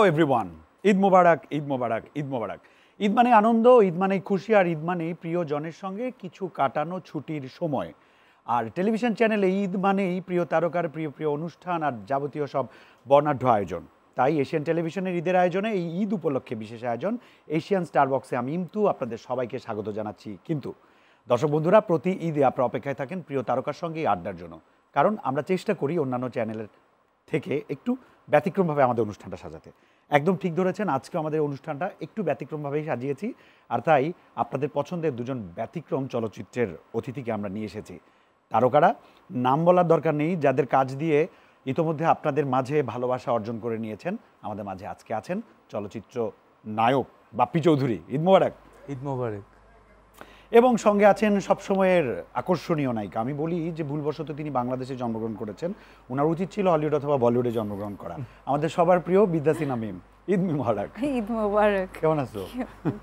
Hello everyone Eid Mubarak Eid Mubarak Eid Mubarak Eid মানে আনন্দ ঈদ মানে খুশি আর ঈদ মানে প্রিয়জনের সঙ্গে কিছু কাটানো ছুটির সময় আর টেলিভিশন চ্যানেলে ঈদ মানেই প্রিয় তারকার প্রিয় প্রিয় অনুষ্ঠান আর যাবতীয় সব বর্ণাঢ্য আয়োজন তাই এশিয়ান টেলিভিশনের ঈদের আয়োজনে এই ঈদ উপলক্ষে বিশেষ আয়োজন এশিয়ান স্টার বক্সে আমি ইমতু আপনাদের সবাইকে স্বাগত জানাচ্ছি কিন্তু দর্শক বন্ধুরা প্রতি ঈদে আপনারা অপেক্ষায় থাকেন প্রিয় তারকার সঙ্গে আড্ডার জন্য কারণ আমরা চেষ্টা করি অন্যান্য চ্যানেলের থেকে একটু ব্যতিক্রমভাবে আমাদের অনুষ্ঠানটা সাজাতে একদম ঠিক ধরেছেন আজকে আমাদের অনুষ্ঠানটা একটু ব্যতিক্রমভাবেই সাজিয়েছি আর তাই আপনাদের পছন্দের দুজন ব্যতিক্রম চলচ্চিত্রের অতিথিকে আমরা নিয়ে এসেছি তারকারা নাম বলার দরকার নেই যাদের কাজ দিয়ে ইতোমধ্যে আপনাদের মাঝে ভালোবাসা অর্জন করে নিয়েছেন আমাদের মাঝে আজকে আছেন চলচ্চিত্র নায়ক বাপ্পি চৌধুরী ঈদ মোবারক ঈদ মোবারক এবং সঙ্গে আছেন সবসময়ের আকর্ষণীয় নায়িকা আমি বলি যে ভুলবশত তিনি বাংলাদেশে জন্মগ্রহণ করেছেন ওনার উচিত ছিল হলিউড অথবা বলিউডে জন্মগ্রহণ করা আমাদের সবার প্রিয় বিদ্যাসিনা মিম মেম ঈদ মুবারক ঈদ মুবারক কেমন আছো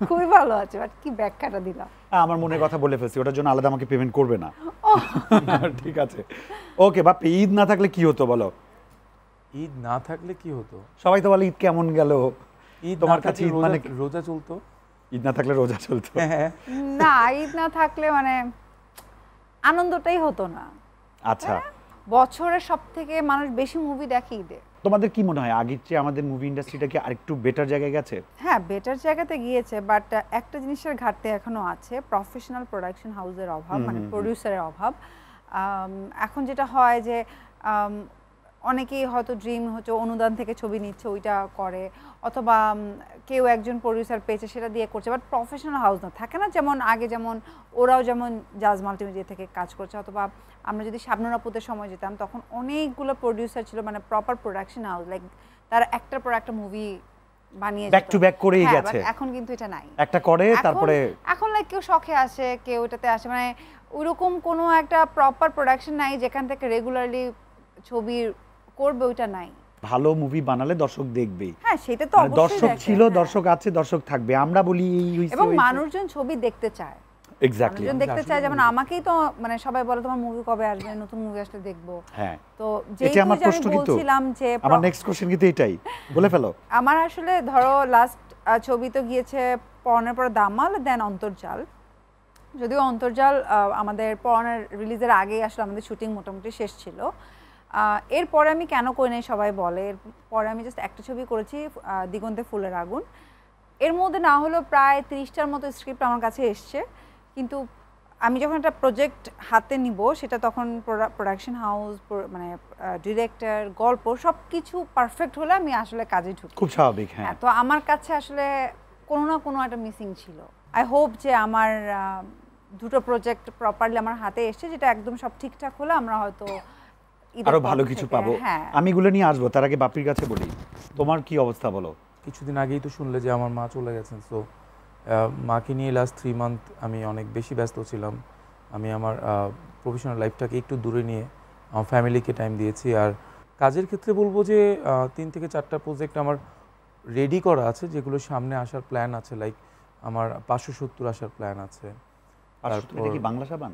খুবই ভালো আছি বাট কি ব্যাখ্যাটা দিলাম হ্যাঁ, আমার মনের কথা বলে ফেলছি ওটার জন্য আলাদা আমাকে পেমেন্ট করবে না ঠিক আছে ওকে বাপ ঈদ না থাকলে কি হতো বলো ঈদ না থাকলে কি হতো সবাই তো বলে ঈদ কেমন গেল ঈদ তোমার কাছে ঈদ মানে রোজা চলতো ঈদ না থাকলে রোজা চলতো হ্যাঁ, হ্যাঁ, হ্যাঁ। না ঈদ না থাকলে মানে আনন্দটাই হতো না আচ্ছা বছরের সব থেকে মানুষ বেশি মুভি দেখে ঈদে তোমাদের কি মনে হয় আগের চেয়ে আমাদের মুভি ইন্ডাস্ট্রিটা কি আরেকটু বেটার জায়গায় গেছে হ্যাঁ বেটার জায়গাতে গিয়েছে বাট একটা জিনিসের ঘাটতি এখনো আছে প্রফেশনাল প্রোডাকশন হাউসের অভাব মানে প্রোডিউসারের অভাব এখন যেটা হয় যে অনেকেই হয়তো ড্রিম হচ্ছে অনুদান থেকে ছবি নিচ্ছে ওইটা করে অথবা কেউ একজন প্রডিউসার পেয়েছে সেটা দিয়ে করছে বাট প্রফেশনাল হাউস না থাকে না যেমন আগে যেমন ওরাও যেমন জাজ মাল্টিমিডিয়া থেকে কাজ করছে অথবা আমরা যদি সাবনুরাপুতের সময় যেতাম তখন অনেকগুলো প্রডিউসার ছিল মানে প্রপার প্রোডাকশন হাউস লাইক তারা একটার পর একটা মুভি বানিয়ে ব্যাক টু ব্যাক করেই হ্যাঁ, গেছে এখন কিন্তু এটা নাই একটা করে তারপরে এখন লাইক কেউ শখে আসে কেউ এটাতে আসে মানে ওইরকম কোনো একটা প্রপার প্রোডাকশন নাই যেখান থেকে রেগুলারলি ছবির করবে ওইটা নাই ভালো মুভি বানালে দর্শক দেখবে হ্যাঁ সেটা তো মানে দর্শক ছিল হ্যাঁ। দর্শক আছে দর্শক থাকবে আমরা বলি এই এবং মানুষজন ছবি দেখতে চায় এক্স্যাক্টলি মানুষজন দেখতে চায় যেমন আমাকেই তো মানে সবাই বলে তোমার মুভি কবে আসবে নতুন মুভি আসলে হ্যাঁ তো যেটা আমার প্রশ্ন কিন্তু যে আমার নেক্সট কোশ্চেন কিন্তু এটাই বলে ফেলো আমার আসলে ধরো লাস্ট ছবি তো গিয়েছে পরনের পর দামাল দেন অন্তর্জাল যদিও অন্তর্জাল আমাদের পরনের রিলিজের আগেই আসলে আমাদের শুটিং মোটামুটি শেষ ছিল এরপরে আমি কেন করে নাই সবাই বলে এরপরে আমি জাস্ট একটা ছবি করেছি দিগন্তে ফুলের আগুন এর মধ্যে না হলো প্রায় তিরিশটার মতো স্ক্রিপ্ট আমার কাছে এসছে কিন্তু আমি যখন একটা প্রজেক্ট হাতে নিব সেটা তখন প্রোডাকশন হাউস মানে ডিরেক্টর গল্প সব কিছু পারফেক্ট হলে আমি আসলে কাজে ঢুকি খুব স্বাভাবিক হ্যাঁ।, হ্যাঁ তো আমার কাছে আসলে কোনো না কোনো একটা মিসিং ছিল আই হোপ যে আমার দুটো প্রজেক্ট প্রপারলি আমার হাতে এসছে যেটা একদম সব ঠিকঠাক হলে আমরা হয়তো আরো ভালো কিছু পাবো হ্যাঁ। আমি গুলো নিয়ে আসবো তার আগে বাপির কাছে বলি তোমার কি অবস্থা বলো কিছুদিন আগেই তো শুনলে যে আমার মা চলে গেছেন সো মাকে নিয়ে লাস্ট থ্রি মান্থ আমি অনেক বেশি ব্যস্ত ছিলাম আমি আমার প্রফেশনাল লাইফটাকে একটু দূরে নিয়ে আমার ফ্যামিলিকে টাইম দিয়েছি আর কাজের ক্ষেত্রে বলবো যে তিন থেকে চারটা প্রজেক্ট আমার রেডি করা আছে যেগুলো সামনে আসার প্ল্যান আছে লাইক আমার পাঁচশো সত্তর আসার প্ল্যান আছে বাংলা সাবান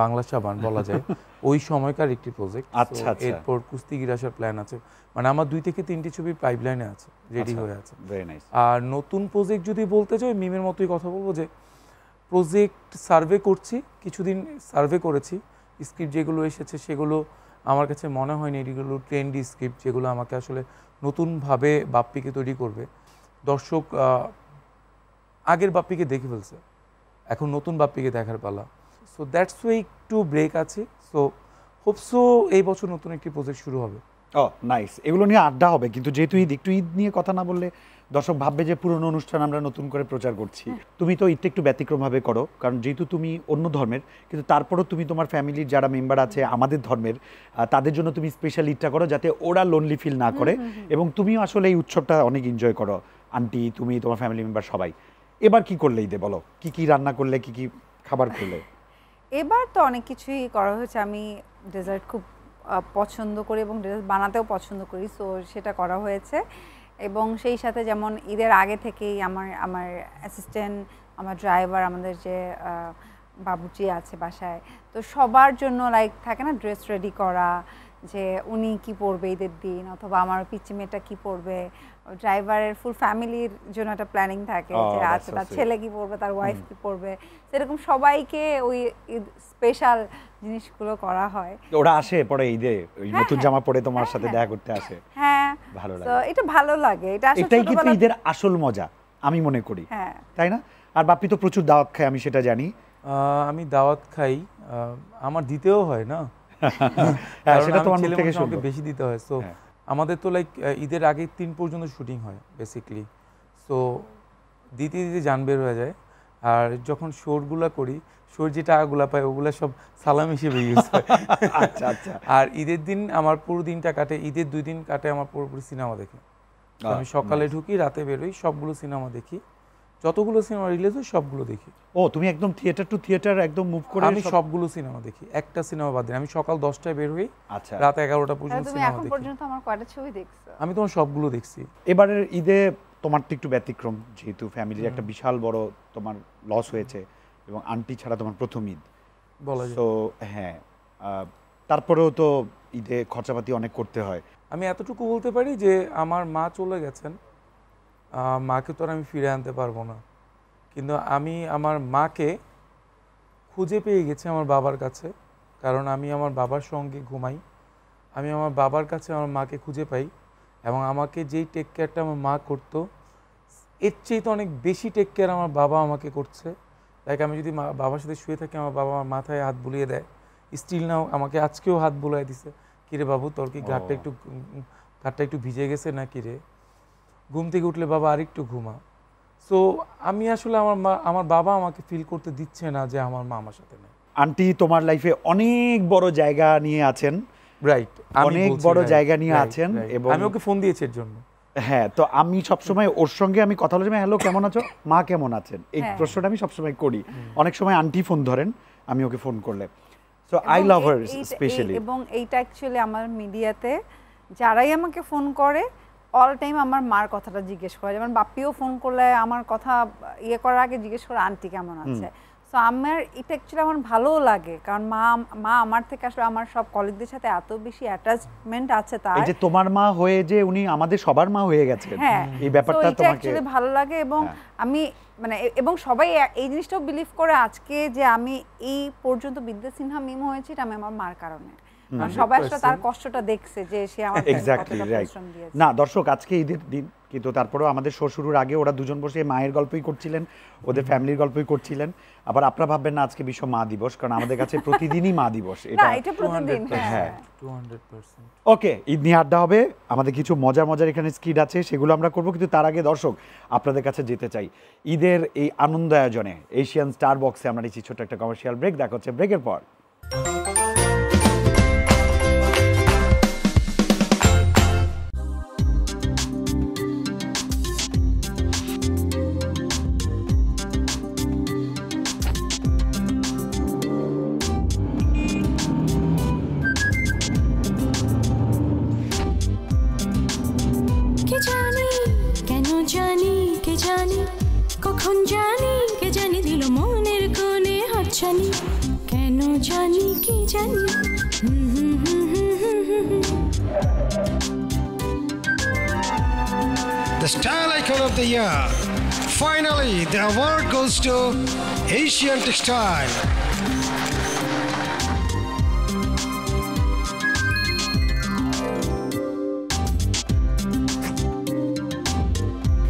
বাংলা সাবান বলা যায় ওই সময়কার একটি প্রজেক্ট আচ্ছা, আচ্ছা এরপর কুস্তিগির আসার প্ল্যান আছে মানে আমার দুই থেকে তিনটি ছবি পাইপলাইনে আছে রেডি আচ্ছা, হয়ে আছে আর নতুন প্রজেক্ট যদি বলতে চাই মিমের মতোই কথা বলবো যে প্রজেক্ট সার্ভে করছি কিছুদিন সার্ভে করেছি স্ক্রিপ্ট যেগুলো এসেছে সেগুলো আমার কাছে মনে হয়নি এগুলো ট্রেন্ডি স্ক্রিপ্ট যেগুলো আমাকে আসলে নতুনভাবে বাপ্পিকে তৈরি করবে দর্শক আগের বাপ্পিকে দেখে ফেলছে এখন নতুন বাপ্পিকে দেখার পালা সো দ্যাটস ওয়ে একটু ব্রেক আছে সো হোপসো এই বছর নতুন একটি প্রজেক্ট শুরু হবে ও নাইস এগুলো নিয়ে আড্ডা হবে কিন্তু যেহেতু ঈদ একটু ঈদ নিয়ে কথা না বললে দর্শক ভাববে যে পুরনো অনুষ্ঠান আমরা নতুন করে প্রচার করছি হ্যাঁ। তুমি তো ঈদটা একটু ব্যতিক্রমভাবে করো কারণ যেহেতু তুমি অন্য ধর্মের কিন্তু তারপরও তুমি তোমার ফ্যামিলির যারা মেম্বার আছে আমাদের ধর্মের তাদের জন্য তুমি স্পেশাল ঈদটা করো যাতে ওরা লোনলি ফিল না করে এবং তুমিও আসলে এই উৎসবটা অনেক এনজয় করো আন্টি তুমি তোমার ফ্যামিলি মেম্বার সবাই এবার কি করলে ঈদে বলো কি কি রান্না করলে কি কি খাবার করলে এবার তো অনেক কিছুই করা হয়েছে আমি ডেজার্ট খুব পছন্দ করি এবং ডেজার্ট বানাতেও পছন্দ করি সো সেটা করা হয়েছে এবং সেই সাথে যেমন ঈদের আগে থেকেই আমার আমার অ্যাসিস্ট্যান্ট আমার ড্রাইভার আমাদের যে বাবুচি আছে বাসায় তো সবার জন্য লাইক থাকে না ড্রেস রেডি করা যে উনি কি পরবে ঈদের দিন অথবা আমার পিচি মেয়েটা কী পরবে ড্রাইভারের ফুল ফ্যামিলির জন্য একটা প্ল্যানিং থাকে oh, যে আচ্ছা তার ছেলে কি পড়বে তার ওয়াইফ কি পড়বে সেরকম সবাইকে ওই স্পেশাল জিনিসগুলো করা হয় ওরা আসে পরে ঈদে ওই হ্যাঁ, নতুন হ্যাঁ। জামা পরে তোমার হ্যাঁ, সাথে দেখা করতে আসে হ্যাঁ ভালো লাগে তো এটা ভালো লাগে এটা আসলে এটাই কিন্তু ঈদের আসল মজা আমি মনে করি হ্যাঁ তাই না আর বাপ্পি তো প্রচুর দাওয়াত খায় আমি সেটা জানি আমি দাওয়াত খাই আমার দিতেও হয় না সেটা তোমার থেকে বেশি দিতে হয় সো আমাদের তো লাইক ঈদের আগে তিন পর্যন্ত শুটিং হয় বেসিকলি সো দিতে দিতে জান বের হয়ে যায় আর যখন শোরগুলা করি শোর যে টাকাগুলা পাই ওগুলা সব সালাম হিসেবে ইউজ হয় আচ্ছা আচ্ছা আর ঈদের দিন আমার পুরো দিনটা কাটে ঈদের দুই দিন কাটে আমার পুরোপুরি সিনেমা দেখে আমি সকালে ঢুকি রাতে বেরোই সবগুলো সিনেমা দেখি যতগুলো সিনেমা রিলিজ হয় সবগুলো দেখি ও তুমি একদম থিয়েটার টু থিয়েটার একদম মুভ করে আমি সবগুলো সিনেমা দেখি একটা সিনেমা বাদ দিন আমি সকাল 10টায় বের হই আচ্ছা। রাত 11টা পর্যন্ত সিনেমা আচ্ছা, দেখি এখন পর্যন্ত আমার কয়টা ছবি দেখছো আমি তোমার সবগুলো দেখছি এবারে ঈদে তোমার তো একটু ব্যতিক্রম যেহেতু ফ্যামিলির একটা বিশাল বড় তোমার লস হয়েছে এবং আন্টি ছাড়া তোমার প্রথম ঈদ বলা যায় তো হ্যাঁ তারপরেও তো ঈদে খরচাপাতি অনেক করতে হয় আমি এতটুকু বলতে পারি যে আমার মা চলে গেছেন মাকে তো আর আমি ফিরে আনতে পারবো না কিন্তু আমি আমার মাকে খুঁজে পেয়ে গেছি আমার বাবার কাছে কারণ আমি আমার বাবার সঙ্গে ঘুমাই আমি আমার বাবার কাছে আমার মাকে খুঁজে পাই এবং আমাকে যেই টেক কেয়ারটা আমার মা করতো এর চেয়ে তো অনেক বেশি টেক কেয়ার আমার বাবা আমাকে করছে লাইক আমি যদি মা বাবার সাথে শুয়ে থাকি আমার বাবা আমার মাথায় হাত বুলিয়ে দেয় স্টিল নাও আমাকে আজকেও হাত বুলাই দিছে কিরে বাবু তোর কি গাটটা একটু গাটটা একটু ভিজে গেছে না কিরে ঘুম থেকে উঠলে বাবা আর একটু ঘুমা সো আমি আসলে আমার মা আমার বাবা আমাকে ফিল করতে দিচ্ছে না যে আমার মা আমার সাথে নেই আন্টি তোমার লাইফে অনেক বড় জায়গা নিয়ে আছেন রাইট অনেক বড় জায়গা নিয়ে আছেন এবং আমি ওকে ফোন দিয়েছি এর জন্য হ্যাঁ তো আমি সবসময় ওর সঙ্গে আমি কথা বলি হ্যালো কেমন আছো মা কেমন আছেন এই হ্যাঁ। প্রশ্নটা আমি সবসময় করি অনেক সময় আন্টি ফোন ধরেন আমি ওকে ফোন করলে so I love her specially এবং এইটা অ্যাকচুয়ালি আমার মিডিয়াতে যারাই আমাকে ফোন করে অল টাইম আমার মার কথাটা জিজ্ঞেস করে যেমন বাপ্পিও ফোন করলে আমার কথা ইয়ে করার আগে জিজ্ঞেস করে আন্টি কেমন আছে তো আমার এটা অ্যাকচুয়ালি আমার ভালোও লাগে কারণ মা মা আমার থেকে আসলে আমার সব কলিগদের সাথে এত বেশি অ্যাটাচমেন্ট আছে তার এই যে তোমার মা হয়ে যে উনি আমাদের সবার মা হয়ে গেছে হ্যাঁ এই ব্যাপারটা তোমাকে অ্যাকচুয়ালি ভালো লাগে এবং হ্যাঁ। আমি মানে এবং সবাই এই জিনিসটাও বিলিভ করে আজকে যে আমি এই পর্যন্ত বিদ্যা সিনহা মিম হয়েছি এটা আমার মার কারণে সবাই আসলে তার কষ্টটা দেখছে যে সে এক্স্যাক্টলি রাইট না দর্শক আজকে ঈদের দিন কিন্তু তারপরেও আমাদের আগে ওরা দুজন বসে মায়ের গল্পই করছিলেন ওদের ফ্যামিলির গল্পই করছিলেন আবার আপনারা ভাববেন না আজকে বিশ্ব মা দিবস কারণ আমাদের কাছে প্রতিদিনই মা দিবস এটা হ্যাঁ ওকে ঈদ নিয়ে আড্ডা হবে আমাদের কিছু মজার মজার এখানে স্কিড আছে সেগুলো আমরা করব কিন্তু তার আগে দর্শক আপনাদের কাছে যেতে চাই ঈদের এই আনন্দ আয়োজনে এশিয়ান স্টার বক্সে আমরা নিচ্ছি ছোট্ট একটা কমার্শিয়াল ব্রেক দেখা হচ্ছে ব্রেকের পর Finally, the award goes to Asian Textile.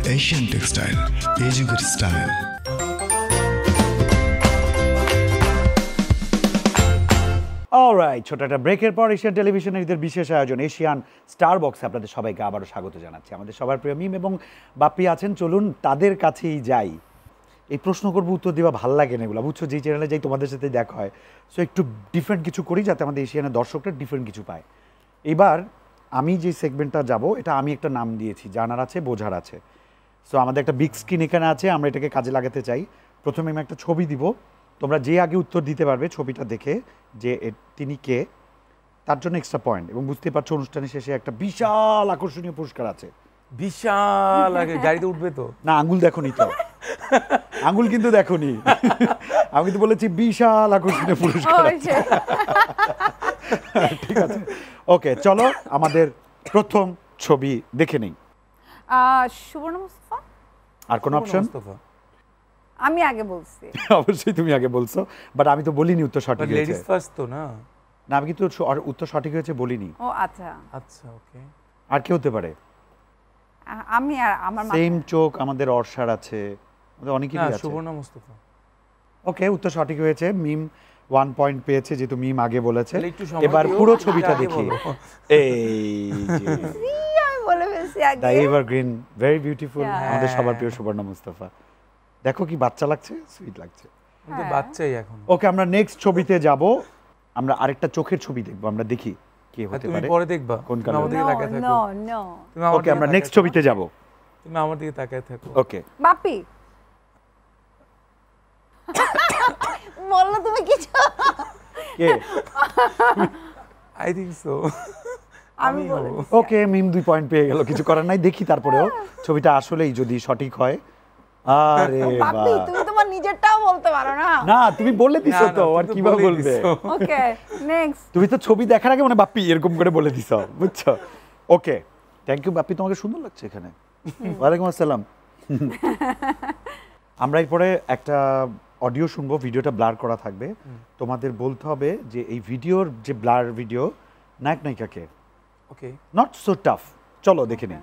Asian Textile, Asian Style. Alright ছোট একটা ব্রেকের পর এশিয়ান টেলিভিশনের ঈদের বিশেষ আয়োজন এশিয়ান স্টার বক্স আপনাদের সবাইকে আবারও স্বাগত জানাচ্ছি আমাদের সবার প্রিয় মিম এবং বাপ্পি আছেন চলুন তাদের কাছেই যাই এই প্রশ্ন করবো উত্তর দেওয়া ভাল লাগে না এগুলো বুঝছো যেই চ্যানেলে যাই তোমাদের সাথে দেখা হয় সো একটু ডিফারেন্ট কিছু করি যাতে আমাদের এশিয়ানের দর্শকরা ডিফারেন্ট কিছু পায় এবার আমি যে সেগমেন্টটা যাব এটা আমি একটা নাম দিয়েছি জানার আছে বোঝার আছে সো আমাদের একটা বিগ স্ক্রিন এখানে আছে আমরা এটাকে কাজে লাগাতে চাই প্রথমে আমি একটা ছবি দিব তোমরা যে আগে উত্তর দিতে পারবে ছবিটা দেখে যে তিনি কে তার জন্য এক্সট্রা পয়েন্ট এবং বুঝতে পারছো অনুষ্ঠানের শেষে একটা বিশাল আকর্ষণীয় পুরস্কার আছে বিশাল আগে গাড়িতে উঠবে তো না আঙ্গুল দেখো নি তো আঙ্গুল কিন্তু দেখো নি আমি কিন্তু বলেছি বিশাল আকর্ষণীয় পুরস্কার আচ্ছা। ঠিক আছে ওকে চলো আমাদের প্রথম ছবি দেখে নিই সুবর্ণ আর কোন অপশন আমি আগে বলছি অবশ্যই তুমি আগে বলছো বাট আমি তো বলিনি উত্তর সঠিক হয়েছে লেডিস ফার্স্ট তো না না আমি কিন্তু উত্তর সঠিক হয়েছে বলিনি ও আচ্ছা আচ্ছা ওকে আর কি হতে পারে আমি আর আমার সেম চোখ আমাদের অর্ষার আছে আমাদের অনেকেই আছে সুবর্ণা মুস্তাফা ওকে উত্তর সঠিক হয়েছে মিম ওয়ান পয়েন্ট পেয়েছে যেহেতু মিম আগে বলেছে এবার পুরো ছবিটা দেখি এই বলে ফেলছি ভেরি বিউটিফুল আমাদের সবার প্রিয় হ্যাঁ। সুবর্ণা মুস্তাফা দেখো কি বাচ্চা লাগছে সুইট লাগছে হ্যাঁ। বাচ্চাই এখন ওকে আমরা নেক্সট ছবিতে যাব আমরা আরেকটা চোখের ছবি দেখবো আমরা দেখি কি হ্যাঁ, হতে পারে পরে দেখবা কোন কারণে আমাদের তাকায় থাকো নো নো ওকে আমরা নেক্সট ছবিতে যাব তুমি আমার দিকে তাকায় থাকো ওকে বাপি বললো তুমি কিছু কে আই থিং সো আমি ওকে মিম দুই পয়েন্ট পেয়ে গেল কিছু করার নাই দেখি তারপরেও ছবিটা আসলেই যদি সঠিক হয় আরে তুমি তোমার নিজেরটাও বলতে পারো না না তুমি বলে দিছো তো আর বলবে ওকে নেক্সট তুমি তো ছবি দেখার আগে মানে এরকম করে বলে দিছো বুঝছো ওকে থ্যাংক ইউ বাপ্পি তোমাকে সুন্দর লাগছে এখানে ওয়ালাইকুম আসসালাম আমরা এরপরে একটা অডিও শুনবো ভিডিওটা ব্লার করা থাকবে তোমাদের বলতে হবে যে এই ভিডিওর যে ব্লার ভিডিও নায়ক নায়িকাকে ওকে নট সো টাফ চলো দেখে নিই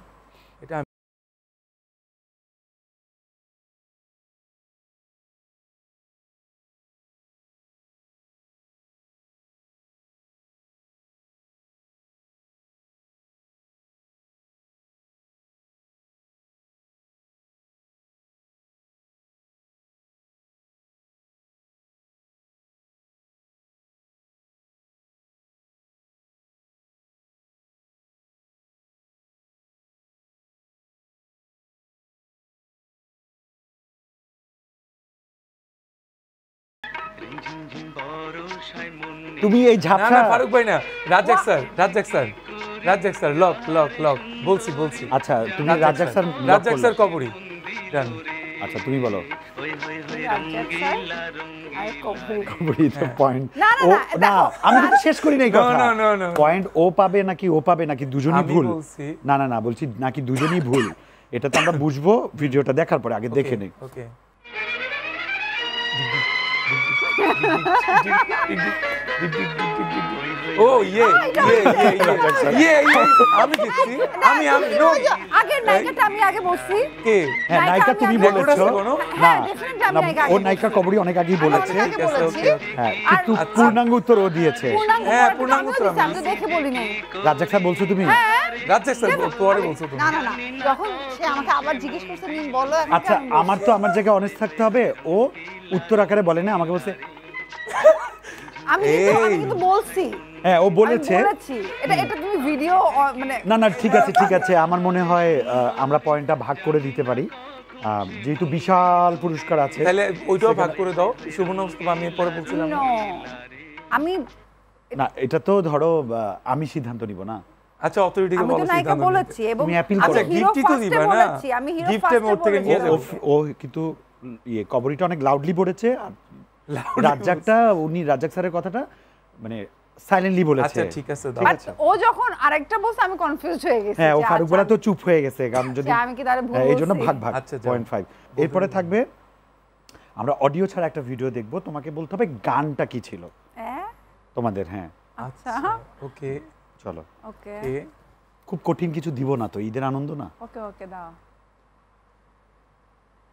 তুমি এই ঝাপসা না ফারুক ভাই না Razak sir Razzak sir Razzak sir lock lock lock বলছি বলছি আচ্ছা তুমি রাজ্জাক স্যার রাজ্জাক স্যার কবরি আচ্ছা তুমি বলো হ্যাঁ। আমি শেষ পয়েন্ট ও পাবে নাকি ও পাবে নাকি দুজনই ভুল না না না বলছি নাকি দুজনই ভুল এটা বুঝবো ভিডিওটা দেখার পরে আগে দেখে নেই ও ইয়ে ইয়ে ইয়ে আমি দেখছি আমি আমি নো আগে নায়িকাটা আমি আগে বলছি কে হ্যাঁ নায়িকা তুমি বলেছো হ্যাঁ, না ও নায়িকা কবরী অনেক আগেই বলেছে হ্যাঁ কিন্তু আচ্ছা। পূর্ণাঙ্গ উত্তর ও দিয়েছে হ্যাঁ পূর্ণাঙ্গ উত্তর আমি দেখে বলি নাই রাজ্জাক স্যার বলছো তুমি হ্যাঁ। রাজ্জাক স্যার পরে বলছো তুমি না না না যখন সে আমাকে আবার জিজ্ঞেস করছে নিন বলো আচ্ছা আমার তো আমার জায়গায় অনেস্ট থাকতে হবে ও উত্তর আকারে বলে না আমাকে বলছে আমি বলছি হ্যাঁ ও বলেছে এটা এটা তুমি ভিডিও মানে না না ঠিক আছে ঠিক আছে আমার মনে হয় আমরা পয়েন্টটা ভাগ করে দিতে পারি যেহেতু বিশাল পুরস্কার আছে তাহলে ওইটাও ভাগ করে দাও আমি পরে বলছিলাম আমি না এটা তো ধরো আমি সিদ্ধান্ত নিব না আচ্ছা অথরিটিকে বলো বলেছি এবং গিফটই আচ্ছা, তো দিবা না আমি হিরো থেকে নিয়ে যাব ও কিন্তু ইয়ে কবরিটা অনেক লাউডলি পড়েছে আর রাজ্জাকটা উনি রাজ্জাক স্যারের কথাটা মানে সাইলেন্টলি বলেছে আচ্ছা ঠিক আছে ও যখন আরেকটা আমি কনফিউজ হয়ে গেছি হ্যাঁ ও ফারুক আচ্ছা, বলা তো চুপ হয়ে গেছে আচ্ছা, যদি আমি কি ভুল হ্যাঁ, এইজন্য ভাগ ভাগ 0.5 আচ্ছা, এরপরে থাকবে আমরা অডিও ছাড়া একটা ভিডিও দেখব তোমাকে বলতে হবে গানটা কি ছিল হ্যাঁ? তোমাদের হ্যাঁ আচ্ছা ওকে চলো ওকে খুব কঠিন কিছু দিব না তো ঈদের আনন্দ না ওকে ওকে দাও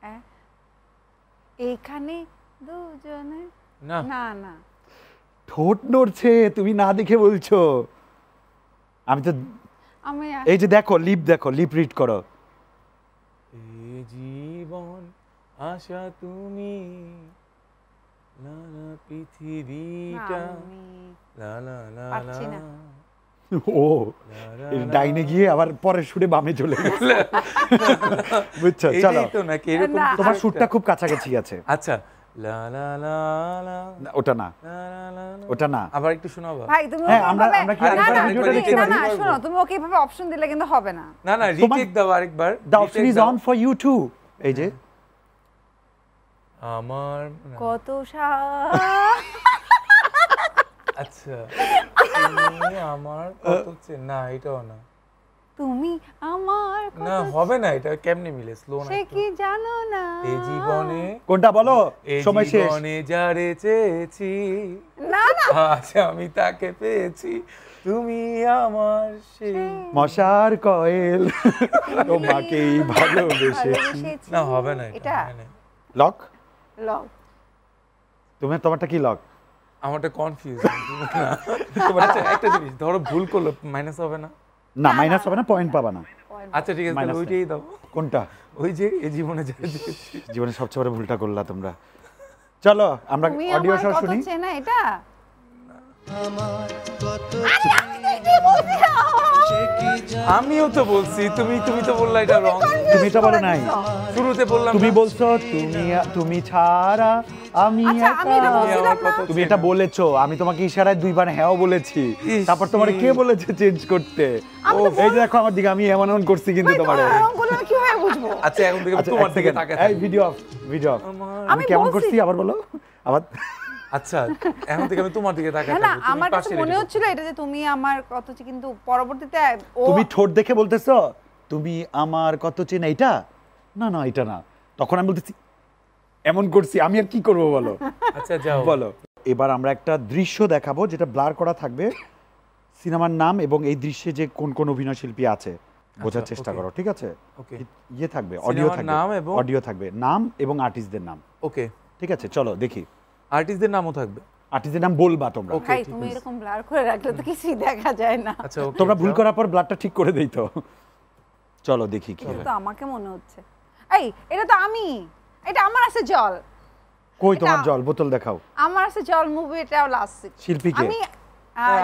হ্যাঁ? দুজনে না না ঠোঁট নড়ছে তুমি না দেখে বলছো আমি তো আমি এই যে দেখো লিপ দেখো লিপ রিড করো জীবন আশা তুমি নানা পৃথিবীটা ও ডাইনে গিয়ে আবার পরের সুরে বামে চলে গেল বুঝছো চলো তোমার আচ্ছা। সুরটা খুব কাছাকাছি আছে আচ্ছা এই যে আমার কত আচ্ছা আমার না এটাও না তুমি আমার না হবে না এটা কেমনে মিলে স্লো না সে কি জানো না এই জীবনে কোনটা বলো সময় শেষ জীবনে যারে চেয়েছি না না আজ আমি তাকে পেয়েছি তুমি আমার সে মশার কয়েল তোমাকেই ভালোবেসেছি না হবে না এটা লক লক তুমি তোমারটা কি লক আমারটা কনফিউজ তোমারটা একটা জিনিস ধরো ভুল করলো মাইনাস হবে না না মাইনাস হবে না পয়েন্ট পাবা না আচ্ছা ঠিক আছে ওইটাই দাও কোনটা ওই যে এই জীবনে জীবনে সবচেয়ে বড় ভুলটা করলা তোমরা চলো আমরা অডিও শো শুনি না এটা আমার কত আমিও তো বলছি তুমি তুমি তো বললা এটা রং তুমি তো বলো নাই শুরুতে বললাম তুমি বলছো তুমি তুমি ছাড়া আমি আচ্ছা, তুমি এটা বলেছো আমি তোমাকে ইশারায় দুইবার হ্যাঁও বলেছি তারপর তোমার কে বলেছে চেঞ্জ করতে এই দেখো আমার দিকে আমি এমন এমন করছি কিন্তু তোমার আচ্ছা এখন থেকে আচ্ছা, তোমার দিকে তাকাতে এই ভিডিও অফ ভিডিও অফ আমি কেমন করছি আবার বলো আবার আচ্ছা এখন থেকে আমি তোমার দিকে তাকাই হ্যাঁ, না আমার কাছে মনে হচ্ছিল এটা যে তুমি আমার কত কিন্তু পরবর্তীতে তুমি ঠোঁট দেখে বলতেছো তুমি আমার কত এটা না না এটা না তখন আমি বলতেছি এমন করছি আমি আর কি করব বলো আচ্ছা যাও বলো এবার আমরা একটা দৃশ্য দেখাবো যেটা ব্লার করা থাকবে সিনেমার নাম এবং এই দৃশ্যে যে কোন কোন অভিনয় শিল্পী আছে আচ্ছা, বোঝার চেষ্টা করো ঠিক আছে ইয়ে, ইয়ে থাকবে অডিও থাকবে এবং অডিও থাকবে নাম এবং আর্টিস্টদের নাম ওকে ঠিক আছে চলো দেখি আর্টিস্টদের নামও থাকবে আর্টিস্টের নাম বলবা তোমরা ভাই তুমি এরকম ব্লার করে রাখলে তো কিছুই দেখা যায় না আচ্ছা তোমরা ভুল করার পর ব্লারটা ঠিক করে দেই তো চলো দেখি কি হয় তো আমাকে মনে হচ্ছে এই এটা তো আমি এটা আমার আছে জল কই তোমার জল বোতল দেখাও আমার আছে জল মুভি এটা লাস্ট শিল্পী কে আমি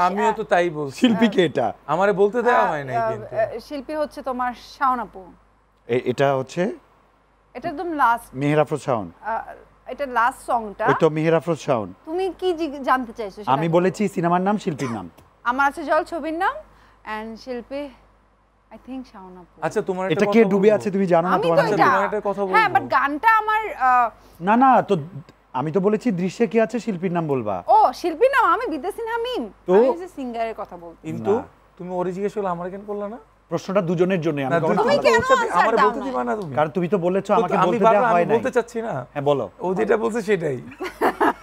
আমিও তো তাই বল শিল্পী কে এটা আমারে বলতে দেওয়া হয় নাই কিন্তু শিল্পী হচ্ছে তোমার শাওনাপু এটা হচ্ছে এটা একদম লাস্ট মেহের শাওন এটা লাস্ট সংটা ওই মিহির আফরোজ শাওন তুমি কি জানতে চাইছো আমি বলেছি সিনেমার নাম শিল্পীর নাম আমার আছে জল ছবির নাম এন্ড শিল্পী আই থিংক শাওন আপু আচ্ছা তোমার এটা কে ডুবে আছে তুমি জানো না তোমার আছে তোমার একটা কথা হ্যাঁ, বলবো হ্যাঁ বাট গানটা আমার না না তো আমি তো বলেছি দৃশ্যে কি আছে শিল্পীর নাম বলবা ও শিল্পীর নাম আমি বিদেশিন সিনহা আমি যে সিঙ্গারের কথা বলছি কিন্তু তুমি ওরে জিজ্ঞেস করলে আমার কেন করলা না প্রশ্নটা দুজনের জন্য আমি আমার বলতে দিবা তুমি তো বলেছো আমাকে বলতে দেওয়া হয় না বলতে চাচ্ছি না হ্যাঁ বলো ও যেটা বলছে সেটাই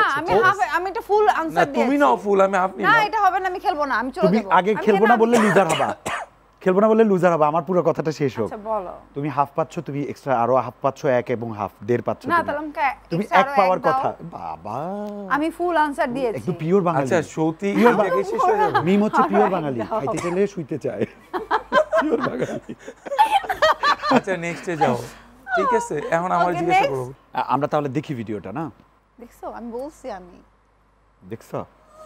আচ্ছা, আমি ফুল আনসার পিওর বাঙালি শেষ মিম হচ্ছে পিওর বাঙালি গেলে শুইতে চায় আচ্ছা, যাও ঠিক আছে এখন আমার আমরা তাহলে দেখি ভিডিওটা না দেখছো আমি বলছি আমি দেখছো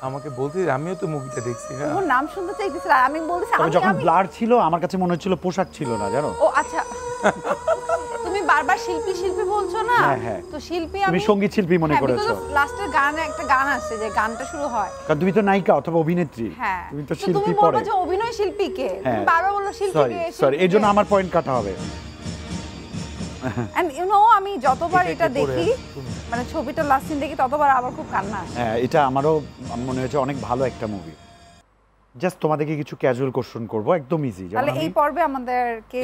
আমাকে আমিও তো মুভিটা দেখছি না ওর নাম শুনতে আমি বলছি আমি যখন ব্লার ছিল আমার কাছে মনে হচ্ছিল পোশাক ছিল না জানো ও আচ্ছা তুমি বারবার শিল্পী শিল্পী বলছো না হ্যাঁ, হ্যাঁ। তো শিল্পী আমি সঙ্গীত শিল্পী মনে হ্যাঁ, করেছো লাস্টের গানে একটা গান আছে যে গানটা শুরু হয় কারণ তুমি তো নায়িকা অথবা অভিনেত্রী তুমি তো শিল্পী পড়ে তুমি অভিনয় শিল্পী কে তুমি বারবার বললো শিল্পী কে সরি এজন্য আমার পয়েন্ট কাটা হবে এন্ড ইউ নো আমি যতবার এটা দেখি মানে ছবিটা লাস্ট সিন দেখি ততবার খুব কান্না আসে হ্যাঁ এটা আমারও মনে হয়েছে অনেক ভালো একটা মুভি জাস্ট তোমাদেরকে কিছু ক্যাজুয়াল কোশ্চেন করব একদম ইজি তাহলে এই পর্বে আমাদের কে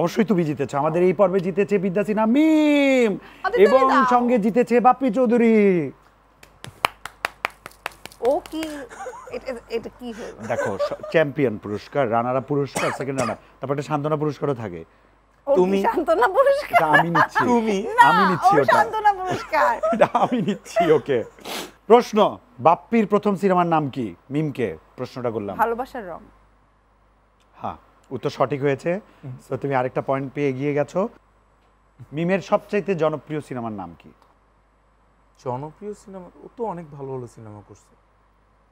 অবশ্যই তুমি জিতেছো আমাদের এই পর্বে জিতেছে বিদ্যা সিনহা মিম এবং সঙ্গে জিতেছে বাপ্পি চৌধুরী ও কি এটা কি দেখো চ্যাম্পিয়ন পুরস্কার রানারা পুরস্কার সেকেন্ড রানার তারপর একটা সান্ত্বনা পুরস্কারও থাকে তুমি সান্তনা পুরস্কার আমি নিচ্ছি তুমি আমি নিচ্ছি ওটা সান্তনা পুরস্কার আমি নিচ্ছি ওকে প্রশ্ন বাপ্পির প্রথম সিনেমার নাম কি মিমকে প্রশ্নটা করলাম ভালোবাসার রং হ্যাঁ উত্তর সঠিক হয়েছে তো তুমি আরেকটা পয়েন্ট পেয়ে এগিয়ে গেছো মিমের সবচাইতে জনপ্রিয় সিনেমার নাম কি জনপ্রিয় সিনেমা ও তো অনেক ভালো ভালো সিনেমা করছে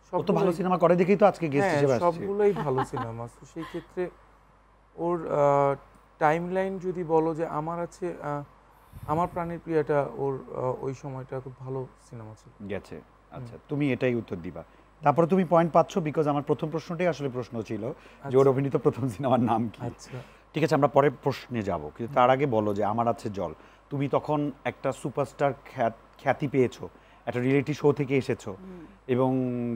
সব তো ভালো সিনেমা করে দেখেই তো আজকে গেস্ট হ্যাঁ, হিসেবে আসছে সবগুলোই ভালো সিনেমা তো সেই ক্ষেত্রে ওর টাইম লাইন যদি বলো যে আমার আছে আমার প্রাণের প্রিয়াটা ওর ওই সময়টা খুব ভালো সিনেমা ছিল গেছে আচ্ছা তুমি এটাই উত্তর দিবা তারপরে তুমি পয়েন্ট পাচ্ছ বিকজ আমার প্রথম প্রশ্নটাই আসলে প্রশ্ন ছিল যে আচ্ছা। ওর অভিনীত প্রথম সিনেমার নাম কি আচ্ছা ঠিক আছে আমরা পরে প্রশ্নে যাব কিন্তু তার আগে বলো যে আমার আছে জল তুমি তখন একটা সুপারস্টার খ্যাতি পেয়েছো একটা রিয়েলিটি শো থেকে এসেছো এবং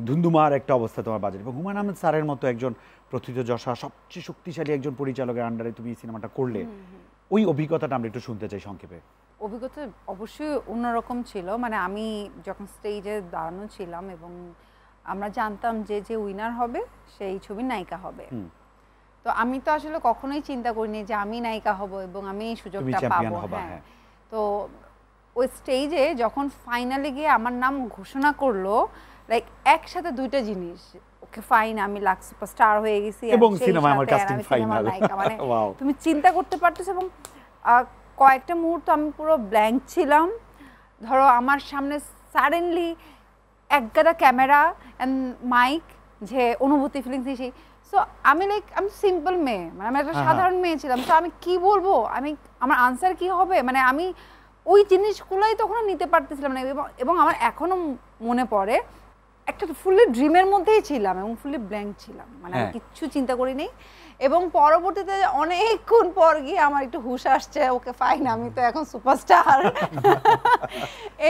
ধুন্দুমার একটা অবস্থা তোমার বাজারে এবং হুমায়ুন আহমেদ স্যারের মতো একজন প্রথিত যশা সবচেয়ে শক্তিশালী একজন পরিচালকের আন্ডারে তুমি এই সিনেমাটা করলে ওই অভিজ্ঞতাটা আমরা একটু শুনতে চাই সংক্ষেপে অভিজ্ঞতা অবশ্যই অন্যরকম ছিল মানে আমি যখন স্টেজে দাঁড়ানো ছিলাম এবং আমরা জানতাম যে যে উইনার হবে সেই ছবির নায়িকা হবে তো আমি তো আসলে কখনোই চিন্তা করিনি যে আমি নায়িকা হব এবং আমি এই সুযোগটা পাবো হ্যাঁ।, হ্যাঁ তো ওই স্টেজে যখন ফাইনালি গিয়ে আমার নাম ঘোষণা করলো লাইক একসাথে দুইটা জিনিস ওকে ফাইন আমি লাক সুপারস্টার হয়ে গেছি এবং সিনেমা আমার কাস্টিং ফাইনাল মানে তুমি চিন্তা করতে পারতেছ এবং কয়েকটা মুহূর্ত আমি পুরো ব্ল্যাঙ্ক ছিলাম ধরো আমার সামনে সাডেনলি একগাদা ক্যামেরা এন্ড মাইক যে অনুভূতি ফিলিংস সেই সো আমি লাইক আমি সিম্পল মেয়ে মানে আমি একটা হ্যাঁ, হ্যাঁ। সাধারণ মেয়ে ছিলাম তো আমি কি বলবো আমি আমার আনসার কি হবে মানে আমি ওই জিনিসগুলোই তখন নিতে পারতেছিলাম না এবং আমার এখনো মনে পড়ে একটা ফুললি ড্রিমের মধ্যেই ছিলাম এবং ফুললি ব্ল্যাঙ্ক ছিলাম মানে আমি হ্যাঁ। কিচ্ছু চিন্তা করি নেই এবং পরবর্তীতে অনেকক্ষণ পর গিয়ে আমার একটু হুশ আসছে ওকে ফাইন আমি তো এখন সুপারস্টার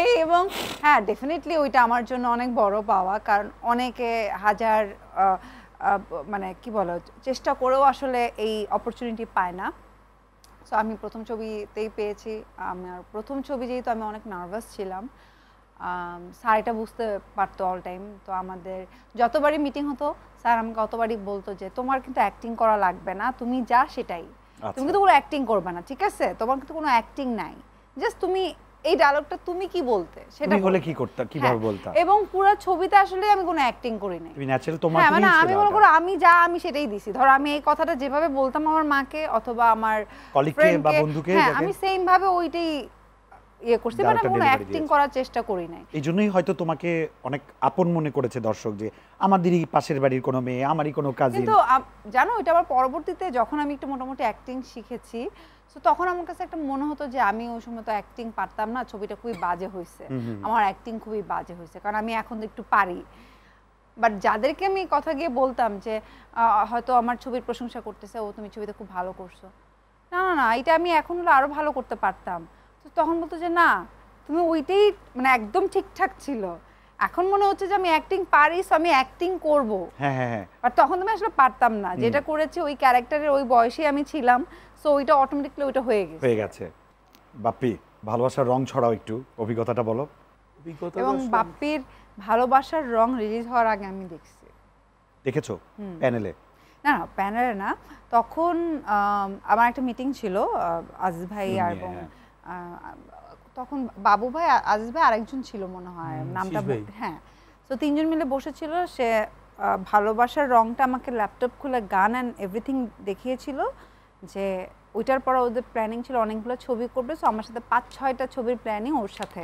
এই এবং হ্যাঁ ডেফিনেটলি ওইটা আমার জন্য অনেক বড় পাওয়া কারণ অনেকে হাজার মানে কি বলো চেষ্টা করেও আসলে এই অপরচুনিটি পায় না সো আমি প্রথম ছবিতেই পেয়েছি আমার প্রথম ছবি যেহেতু আমি অনেক নার্ভাস ছিলাম স্যার এটা বুঝতে পারতো অল টাইম তো আমাদের যতবারই মিটিং হতো স্যার আমাকে অতবারই বলতো যে তোমার কিন্তু অ্যাক্টিং করা লাগবে না তুমি যা সেটাই তুমি আচ্ছা। কিন্তু কোনো অ্যাক্টিং করবে না ঠিক আছে তোমার কিন্তু কোনো অ্যাক্টিং নাই জাস্ট তুমি এই ডায়লগটা তুমি কি বলতে সেটা হলে কি করতে কিভাবে হ্যাঁ। বলতে এবং পুরো ছবিতে আসলে আমি কোনো অ্যাক্টিং করি নাই তুমি ন্যাচারাল তোমার হ্যাঁ, মানে আমি মনে করো আমি যা আমি সেটাই দিছি ধর আমি এই কথাটা যেভাবে বলতাম আমার মাকে অথবা আমার কলিগকে বা বন্ধুকে হ্যাঁ, আমি সেম ভাবে ওইটাই ইয়ে করছি মানে বাট কোনো অ্যাক্টিং করার চেষ্টা করি নাই এই জন্যই হয়তো তোমাকে অনেক আপন মনে করেছে দর্শক যে আমাদেরই পাশের বাড়ির কোনো মেয়ে আমারই কোনো কিন্তু জানো এটা আবার পরবর্তীতে যখন আমি একটু মোটামুটি অ্যাক্টিং শিখেছি তো তখন আমার কাছে একটা মনে হতো যে আমি ওই সময় তো অ্যাক্টিং পারতাম না ছবিটা খুবই বাজে হয়েছে আমার অ্যাক্টিং খুবই বাজে হয়েছে কারণ আমি এখন একটু পারি বাট যাদেরকে আমি কথা গিয়ে বলতাম যে হয়তো আমার ছবির প্রশংসা করতেছে ও তুমি ছবিতে খুব ভালো করছো না না না এটা আমি এখন হলো আরও ভালো করতে পারতাম তো তখন বলতো যে না তুমি ওইটাই মানে একদম ঠিকঠাক ছিল এখন মনে হচ্ছে যে আমি অ্যাক্টিং পারি আমি অ্যাক্টিং করব হ্যাঁ, হ্যাঁ হ্যাঁ আর তখন তুমি আসলে পারতাম না যেটা করেছি ওই ক্যারেক্টারের ওই বয়সে আমি ছিলাম সো ওইটা অটোমেটিকলি ওইটা হয়ে গেছে হয়ে গেছে বাপ্পি ভালোবাসার রং ছড়াও একটু অভিজ্ঞতাটা বলো অভিজ্ঞতা এবং বাপ্পির ভালোবাসার রং রিলিজ হওয়ার আগে আমি দেখছি দেখেছো প্যানেলে না না প্যানেলে না তখন আমার একটা মিটিং ছিল আজিজ ভাই আর তখন বাবু ভাই আজিজ ভাই আরেকজন ছিল মনে হয় নামটা হ্যাঁ তো তিনজন মিলে বসেছিল সে ভালোবাসার রংটা আমাকে ল্যাপটপ খুলে গান অ্যান্ড এভরিথিং দেখিয়েছিল যে ওইটার পর ওদের প্ল্যানিং ছিল অনেকগুলো ছবি করবে সো আমার সাথে পাঁচ ছয়টা ছবির প্ল্যানিং ওর সাথে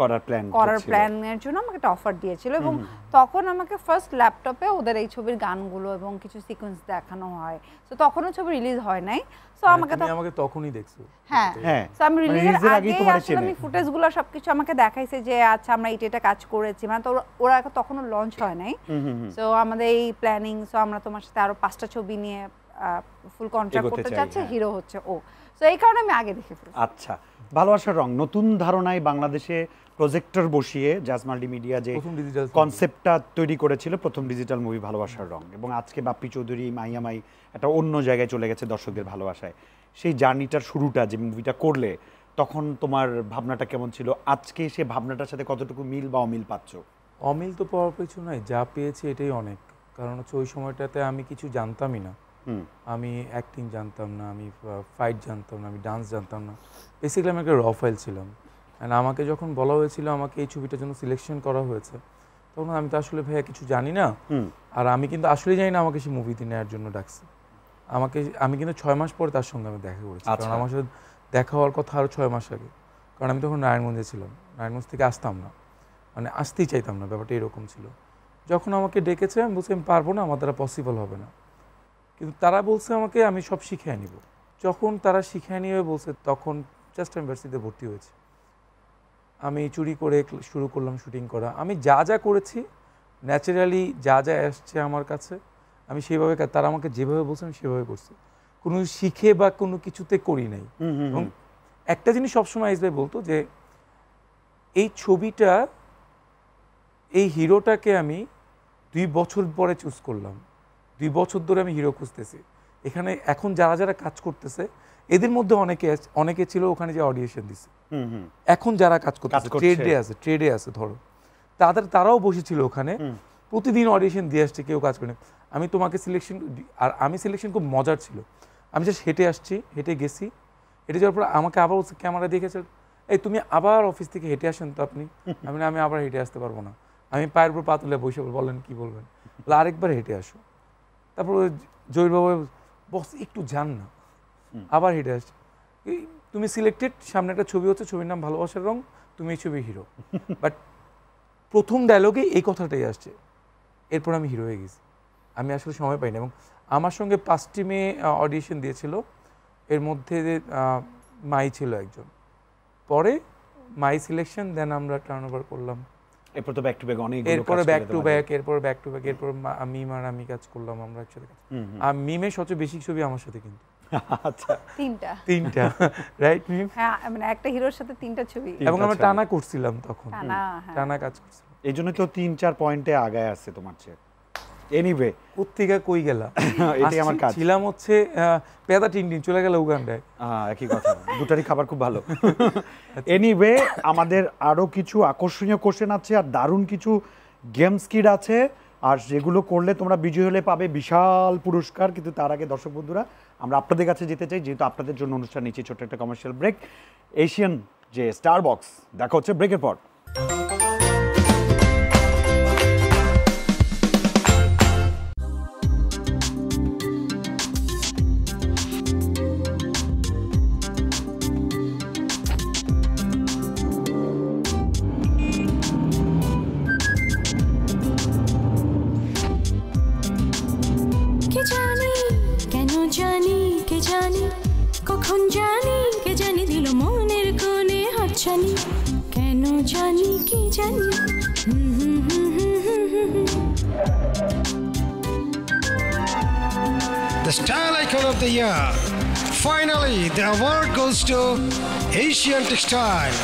করার প্ল্যান করার প্ল্যানের জন্য আমাকে একটা অফার দিয়েছিল এবং তখন আমাকে ফার্স্ট ল্যাপটপে ওদের এই ছবির গানগুলো এবং কিছু সিকোয়েন্স দেখানো হয় তো তখনও ছবি রিলিজ হয় নাই সো মানে আমাকে তো আমাকে তখনই দেখছো হ্যাঁ হ্যাঁ সো আমি মানে রিলিজের আগে আসলে আমি ফুটেজগুলো সবকিছু আমাকে দেখাইছে যে আচ্ছা আমরা এটা এটা কাজ করেছি মানে ওরা এখন তখনও লঞ্চ হয় নাই সো আমাদের এই প্ল্যানিং সো আমরা তোমার সাথে আরো পাঁচটা ছবি নিয়ে ফুল কন্ট্রাক্ট করতে যাচ্ছে হিরো হ্যাঁ। হচ্ছে ও তো এই কারণে আমি আগে দেখে ফেলি আচ্ছা ভালোবাসার রং নতুন ধারণায় বাংলাদেশে প্রজেক্টর বসিয়ে জাজ মাল্টিমিডিয়া যে কনসেপ্টটা তৈরি করেছিল প্রথম ডিজিটাল মুভি ভালোবাসার রং এবং আজকে বাপ্পি চৌধুরী মাইয়ামাই একটা অন্য জায়গায় চলে গেছে দর্শকদের ভালোবাসায় সেই জার্নিটার শুরুটা যে মুভিটা করলে তখন তোমার ভাবনাটা কেমন ছিল আজকে সে ভাবনাটার সাথে কতটুকু মিল বা অমিল পাচ্ছ অমিল তো পাওয়ার কিছু নয় যা পেয়েছি এটাই অনেক কারণ হচ্ছে ওই সময়টাতে আমি কিছু জানতামই না আমি অ্যাক্টিং জানতাম না আমি ফাইট জানতাম না আমি ডান্স জানতাম না বেসিক্যালি আমি একটা র ফাইল ছিলাম অ্যান্ড আমাকে যখন বলা হয়েছিল আমাকে এই ছবিটার জন্য সিলেকশন করা হয়েছে তখন আমি তো আসলে ভাইয়া কিছু জানি না আর আমি কিন্তু আসলে জানি না আমাকে সে মুভিতে নেওয়ার জন্য ডাকছে আমাকে আমি কিন্তু ছয় মাস পরে তার সঙ্গে আমি দেখা করেছি আচ্ছা। কারণ আমার সাথে দেখা হওয়ার কথা আরও ছয় মাস আগে কারণ আমি তখন নারায়ণগঞ্জে ছিলাম নারায়ণগঞ্জ থেকে আসতাম না মানে আসতেই চাইতাম না ব্যাপারটা এরকম ছিল যখন আমাকে ডেকেছে আমি বলছি আমি পারবো না আমার দ্বারা পসিবল হবে না কিন্তু তারা বলছে আমাকে আমি সব শিখিয়ে নিব যখন তারা শিখিয়ে নিয়ে বলছে তখন জাস্ট আমি ভার্সিতে ভর্তি হয়েছে আমি চুরি করে শুরু করলাম শুটিং করা আমি যা যা করেছি ন্যাচারালি যা যা আসছে আমার কাছে আমি সেভাবে তারা আমাকে যেভাবে বলছে আমি সেভাবে করছি কোনো শিখে বা কোনো কিছুতে করি নাই এবং একটা জিনিস সবসময় এসবে বলতো যে এই ছবিটা এই হিরোটাকে আমি দুই বছর পরে চুজ করলাম দুই বছর ধরে আমি হিরো খুঁজতেছি এখানে এখন যারা যারা কাজ করতেছে এদের মধ্যে অনেকে অনেকে ছিল ওখানে যে অডিয়েশন দিছে এখন যারা কাজ করতেছে ট্রেডে আছে ট্রেডে আছে ধরো তাদের তারাও বসেছিল ওখানে প্রতিদিন অডিশন দিয়ে আসছে কেউ কাজ করে আমি তোমাকে সিলেকশন আর আমি সিলেকশন খুব মজার ছিল আমি জাস্ট হেঁটে আসছি হেঁটে গেছি হেঁটে যাওয়ার পর আমাকে আবার ক্যামেরা দেখেছে এই তুমি আবার অফিস থেকে হেঁটে আসেন তো আপনি আমি আমি আবার হেঁটে আসতে পারবো না আমি পায়ের উপর পাতলে বসে বলেন কি বলবেন আরেকবার হেঁটে আসো তারপর জয়ীর বাবা বস একটু যান না আবার হিটে আসছে তুমি সিলেক্টেড সামনে একটা ছবি হচ্ছে ছবির নাম ভালোবাসার রং তুমি এই ছবি হিরো বাট প্রথম ডায়লগে এই কথাটাই আসছে এরপর আমি হিরো হয়ে গেছি আমি আসলে সময় পাইনি এবং আমার সঙ্গে পাঁচটি মেয়ে অডিশন দিয়েছিল এর মধ্যে মাই ছিল একজন পরে মাই সিলেকশন দেন আমরা টার্ন ওভার করলাম এরপর তো ব্যাক টু ব্যাক অনেক এরপরে ব্যাক টু ব্যাক এরপর ব্যাক টু ব্যাক এরপর মিম আর আমি কাজ করলাম আমরা একসাথে আর মিমের সবচেয়ে বেশি ছবি আমার সাথে কিন্তু আচ্ছা। হ্যাঁ, মানে সাথে তিনটা ছবি এবং টানা করছিলাম হ্যাঁ। আমার ছিলাম হচ্ছে পেদা দিন চলে গেল হ্যাঁ, একই কথা দুটারই খাবার খুব ভালো এনিওয়ে আচ্ছা। আমাদের আরো কিছু আকর্ষণীয় কোশ্চেন আছে আর দারুণ কিছু গেমস কিড আছে আর যেগুলো করলে তোমরা বিজয়ী হলে পাবে বিশাল পুরস্কার কিন্তু তার আগে দর্শক বন্ধুরা আমরা আপনাদের কাছে যেতে চাই যেহেতু আপনাদের জন্য অনুষ্ঠান নিচ্ছি ছোট্ট একটা কমার্শিয়াল ব্রেক এশিয়ান যে স্টার বক্স দেখা হচ্ছে ব্রেকের পর the Style Icon of the Year. Finally, the award goes to Asian Textile.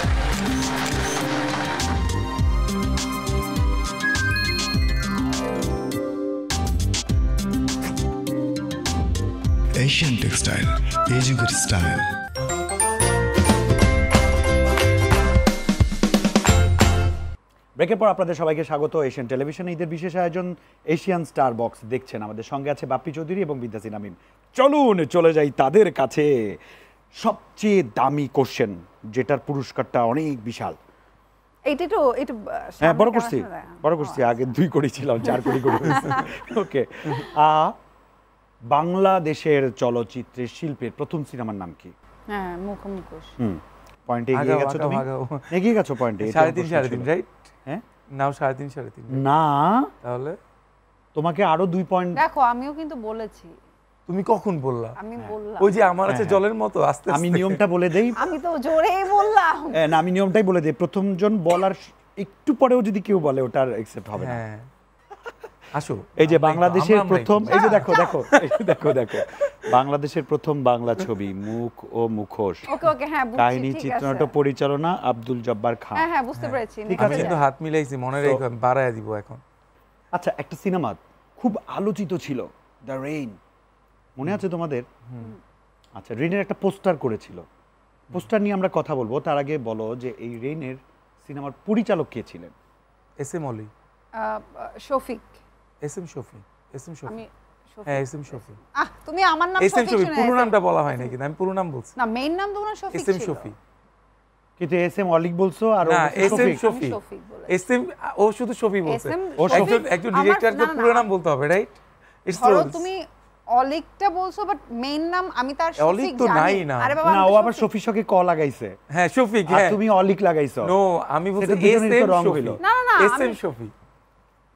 Asian Textile, Educate Style. ব্রেকের পর আপনাদের সবাইকে স্বাগত এশিয়ান টেলিভিশনে ঈদের বিশেষ আয়োজন এশিয়ান স্টার বক্স দেখছেন আমাদের সঙ্গে আছে বাপ্পি চৌধুরী এবং বিদ্যাসী আমিন চলুন চলে যাই তাদের কাছে সবচেয়ে দামি কোশ্চেন যেটার পুরস্কারটা অনেক বিশাল এইটা তো এটা হ্যাঁ বড় করছি হ্যাঁ। বড় করছি আগে দুই চার কোটি ওকে বাংলাদেশের চলচ্চিত্রের শিল্পের প্রথম সিনেমার নাম কি হ্যাঁ মুখোমুখোশ হুম পয়েন্টে এগিয়ে গেছো তুমি এগিয়ে গেছো পয়েন্টে সাড়ে তিন সাড়ে তিন রাইট হ্যাঁ না তোমাকে আরো দুই পয়েন্ট দেখো আমিও কিন্তু বলেছি তুমি কখন বললা আমি হ্যাঁ। বললাম ওই যে আমার আছে হ্যাঁ, হ্যাঁ। জলের মতো আস্তে আমি নিয়মটা বলে দিই আমি তো জোরেই বললাম না আমি নিয়মটাই বলে দেই বলার একটু পরেও যদি কেউ বলে ওটা হবে এই যে বাংলাদেশের প্রথম এই যে দেখো দেখো দেখো দেখো বাংলাদেশের প্রথম বাংলা ছবি মুখ ও মুখোশ ওকে ওকে হ্যাঁ কাহিনী চিত্রনাট্য পরিচালনা আব্দুল জব্বার খান হ্যাঁ হ্যাঁ বুঝতে পেরেছি হ্যাঁ, ঠিক আছে কিন্তু হাত মিলাইছি মনে রেখো বাড়ায় দিব এখন আচ্ছা একটা সিনেমা খুব আলোচিত ছিল দ্য রেইন মনে আছে তোমাদের আচ্ছা রেইনের একটা পোস্টার করেছিল পোস্টার নিয়ে আমরা কথা বলবো তার আগে বলো যে এই রেইনের সিনেমার পরিচালক কে ছিলেন S M Oli Shafiq S M Shafi S M Shafi হ্যাঁ এস এম শফি আহ তুমি আমার নাম এস এম শফি পুরো নামটা বলা হয় নাকি আমি পুরো নাম বলছি না মেইন নাম শফি এস এম শফি কিন্তু এস এম অলিক বলছো আর S M Shafi S M ও শুধু শফি বলছে একজন একজন ডিরেক্টরকে পুরো নাম বলতে হবে রাইট ধরো তুমি অলিকটা বলছো বাট মেইন নাম আমি তার অলিক তো নাই না না ও আবার শফিক সঙ্গে ক লাগাইছে হ্যাঁ শফিক হ্যাঁ তুমি অলিক লাগাইছো নো আমি বলছি এস এম শফি না না এস এম শফি